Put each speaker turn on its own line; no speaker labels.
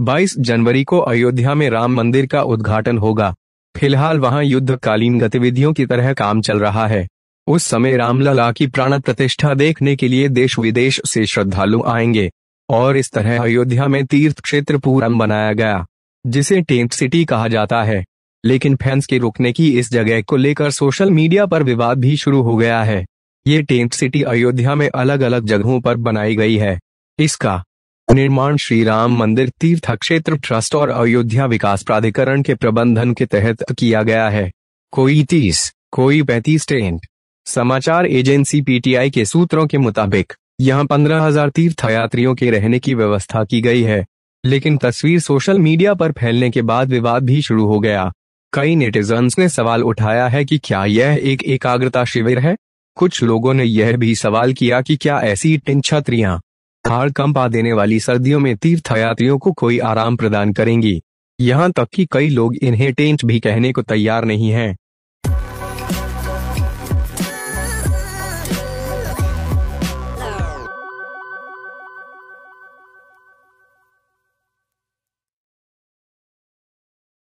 22 जनवरी को अयोध्या में राम मंदिर का उद्घाटन होगा फिलहाल वहां युद्धकालीन गतिविधियों की तरह काम चल रहा है उस समय रामलला की प्राण प्रतिष्ठा देखने के लिए देश विदेश से श्रद्धालु आएंगे और इस तरह अयोध्या में तीर्थ क्षेत्र पूरम बनाया गया जिसे टेंट सिटी कहा जाता है लेकिन फैंस के रुकने की इस जगह को लेकर सोशल मीडिया पर विवाद भी शुरू हो गया है ये टेंट सिटी अयोध्या में अलग अलग जगहों पर बनाई गई है इसका निर्माण श्री राम मंदिर तीर्थ क्षेत्र ट्रस्ट और अयोध्या विकास प्राधिकरण के प्रबंधन के तहत किया गया है कोई तीस कोई पैतीस टेंट समाचार एजेंसी पीटीआई के सूत्रों के मुताबिक यहां पंद्रह हजार तीर्थयात्रियों के रहने की व्यवस्था की गई है लेकिन तस्वीर सोशल मीडिया पर फैलने के बाद विवाद भी शुरू हो गया कई नेटिजन्स ने सवाल उठाया है कि क्या यह एक एकाग्रता शिविर है कुछ लोगों ने यह भी सवाल किया कि क्या ऐसी टिन छतरियां हाड़ कंपा देने वाली सर्दियों में तीर्थयात्रियों को कोई आराम प्रदान करेंगी यहाँ तक कि कई लोग इन्हें टेंट भी कहने को तैयार नहीं हैं।